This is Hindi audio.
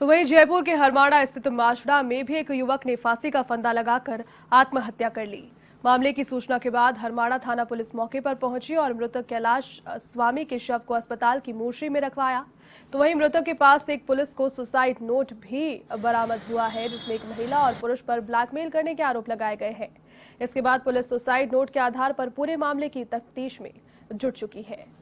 तो वहीं जयपुर के हरमाड़ा स्थित माजड़ा में भी एक युवक ने फांसी का फंदा लगाकर आत्महत्या कर ली मामले की सूचना के बाद हरमाड़ा थाना पुलिस मौके पर पहुंची और मृतक कैलाश स्वामी के शव को अस्पताल की मूर्शी में रखवाया तो वहीं मृतक के पास से एक पुलिस को सुसाइड नोट भी बरामद हुआ है जिसमें एक महिला और पुरुष पर ब्लैकमेल करने के आरोप लगाए गए हैं इसके बाद पुलिस सुसाइड नोट के आधार पर पूरे मामले की तफ्तीश में जुट चुकी है